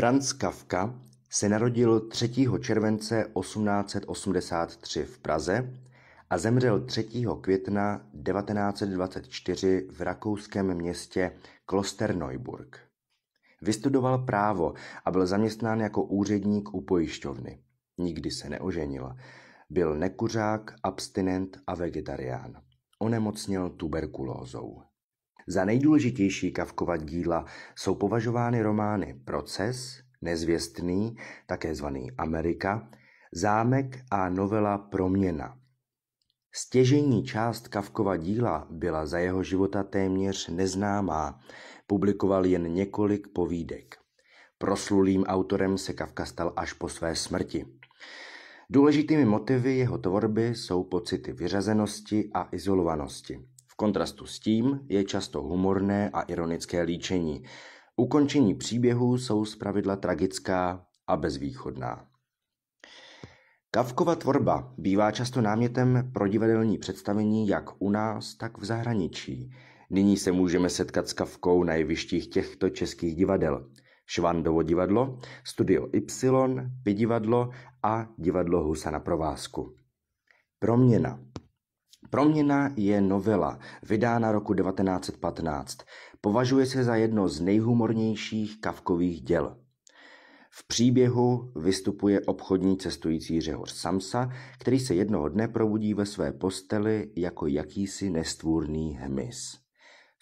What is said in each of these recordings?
Franz Kafka se narodil 3. července 1883 v Praze a zemřel 3. května 1924 v rakouském městě Klosterneuburg. Vystudoval právo a byl zaměstnán jako úředník u pojišťovny. Nikdy se neoženil. Byl nekuřák, abstinent a vegetarián. Onemocněl tuberkulózou. Za nejdůležitější Kavkova díla jsou považovány romány Proces, Nezvěstný, také zvaný Amerika, Zámek a novela Proměna. Stěžení část Kavkova díla byla za jeho života téměř neznámá, publikoval jen několik povídek. Proslulým autorem se Kavka stal až po své smrti. Důležitými motivy jeho tvorby jsou pocity vyřazenosti a izolovanosti kontrastu s tím je často humorné a ironické líčení. Ukončení příběhů jsou zpravidla tragická a bezvýchodná. Kavkova tvorba bývá často námětem pro divadelní představení jak u nás, tak v zahraničí. Nyní se můžeme setkat s Kavkou na jevištích těchto českých divadel. Švandovo divadlo, Studio Y, Pidivadlo a divadlo Husa na provázku. Proměna. Proměna je novela, vydána roku 1915. Považuje se za jedno z nejhumornějších kavkových děl. V příběhu vystupuje obchodní cestující Řehoř Samsa, který se jednoho dne probudí ve své posteli jako jakýsi nestvůrný hmyz.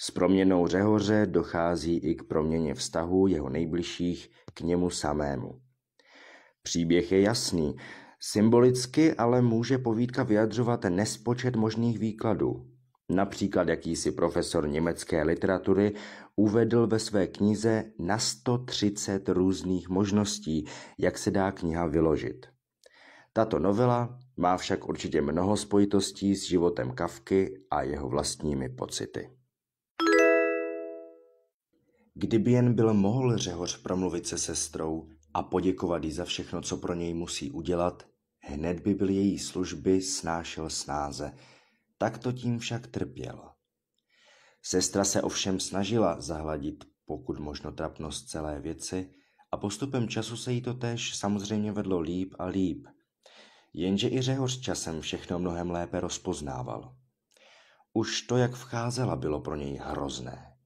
S proměnou Řehoře dochází i k proměně vztahu jeho nejbližších k němu samému. Příběh je jasný, Symbolicky ale může povídka vyjadřovat nespočet možných výkladů. Například jakýsi profesor německé literatury uvedl ve své knize na 130 různých možností, jak se dá kniha vyložit. Tato novela má však určitě mnoho spojitostí s životem Kavky a jeho vlastními pocity. Kdyby jen byl mohl Řehoř promluvit se sestrou a poděkovat jí za všechno, co pro něj musí udělat, Hned by byl její služby snášel snáze, tak to tím však trpěl. Sestra se ovšem snažila zahladit pokud možno trapnost celé věci a postupem času se jí to též samozřejmě vedlo líp a líp. Jenže i Řehoř časem všechno mnohem lépe rozpoznával. Už to, jak vcházela, bylo pro něj hrozné.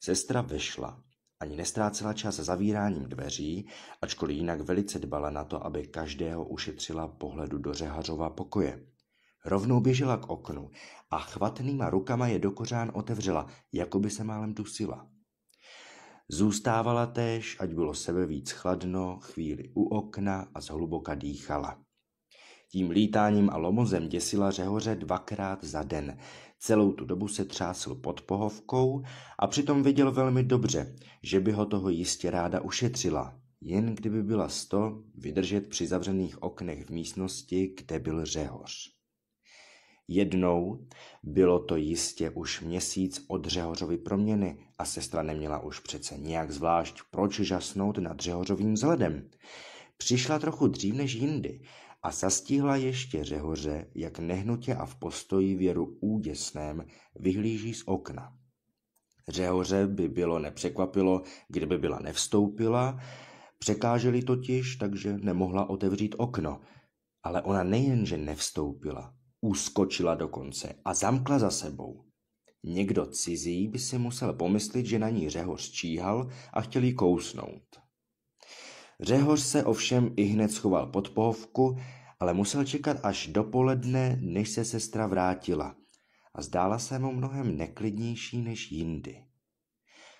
Sestra vešla, ani nestrácela čas zavíráním dveří, ačkoliv jinak velice dbala na to, aby každého ušetřila pohledu do řehařova pokoje. Rovnou běžela k oknu a chvatnýma rukama je do kořán otevřela, jako by se málem dusila. Zůstávala též, ať bylo sebe víc chladno, chvíli u okna a zhluboka dýchala. Tím lítáním a lomozem děsila řehoře dvakrát za den. Celou tu dobu se třásl pod pohovkou a přitom viděl velmi dobře, že by ho toho jistě ráda ušetřila. Jen kdyby byla sto, vydržet při zavřených oknech v místnosti, kde byl řehoř. Jednou, bylo to jistě už měsíc od Řehořovy proměny a sestra neměla už přece nějak zvlášť proč žasnout nad Řehořovým vzhledem. Přišla trochu dřív než jindy, a zastihla ještě řehoře, jak nehnutě a v postoji věru úděsném vyhlíží z okna. Řehoře by bylo nepřekvapilo, kdyby byla nevstoupila, překáželi totiž, takže nemohla otevřít okno. Ale ona nejenže nevstoupila, úskočila dokonce a zamkla za sebou. Někdo cizí by si musel pomyslit, že na ní řehoř číhal a chtěl jí kousnout. Řehoř se ovšem ihned schoval pod pohovku, ale musel čekat až dopoledne, než se sestra vrátila a zdála se mu mnohem neklidnější než jindy.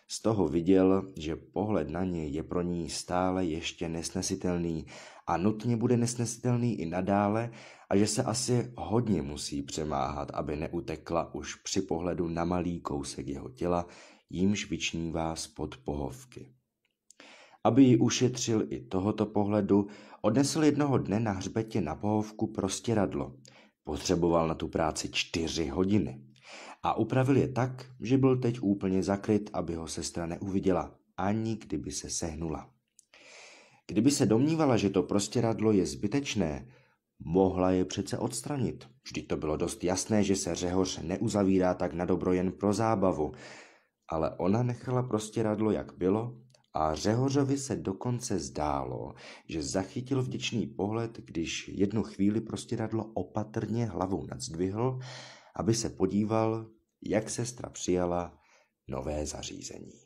Z toho viděl, že pohled na něj je pro ní stále ještě nesnesitelný a nutně bude nesnesitelný i nadále a že se asi hodně musí přemáhat, aby neutekla už při pohledu na malý kousek jeho těla, jímž vyčnívá spod pohovky. Aby ji ušetřil i tohoto pohledu, odnesl jednoho dne na hřbetě na pohovku prostěradlo. Potřeboval na tu práci čtyři hodiny. A upravil je tak, že byl teď úplně zakryt, aby ho sestra neuviděla, ani kdyby se sehnula. Kdyby se domnívala, že to prostěradlo je zbytečné, mohla je přece odstranit. Vždyť to bylo dost jasné, že se řehoř neuzavírá tak na dobro jen pro zábavu, ale ona nechala prostě radlo, jak bylo, a Řehořovi se dokonce zdálo, že zachytil vděčný pohled, když jednu chvíli prostě opatrně hlavou nadzdvihl, aby se podíval, jak sestra přijala nové zařízení.